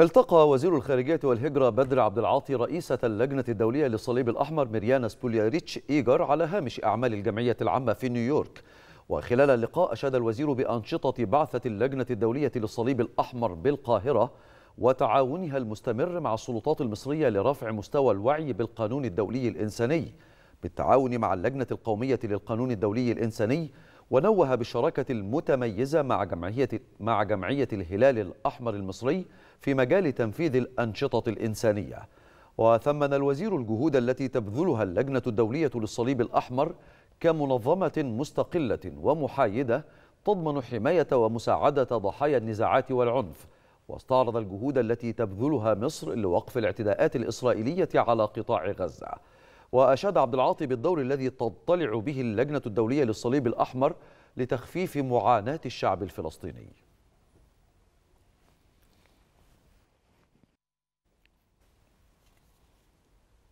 التقى وزير الخارجية والهجرة بدر عبد العاطي رئيسة اللجنة الدولية للصليب الأحمر مريانا سبولياريتش إيجر على هامش أعمال الجمعية العامة في نيويورك وخلال اللقاء أشاد الوزير بأنشطة بعثة اللجنة الدولية للصليب الأحمر بالقاهرة وتعاونها المستمر مع السلطات المصرية لرفع مستوى الوعي بالقانون الدولي الإنساني بالتعاون مع اللجنة القومية للقانون الدولي الإنساني ونوه بالشراكة المتميزة مع جمعية, مع جمعية الهلال الأحمر المصري في مجال تنفيذ الأنشطة الإنسانية وثمن الوزير الجهود التي تبذلها اللجنة الدولية للصليب الأحمر كمنظمة مستقلة ومحايدة تضمن حماية ومساعدة ضحايا النزاعات والعنف واستعرض الجهود التي تبذلها مصر لوقف الاعتداءات الإسرائيلية على قطاع غزة وأشاد عبد العاطي بالدور الذي تضطلع به اللجنة الدولية للصليب الأحمر لتخفيف معاناة الشعب الفلسطيني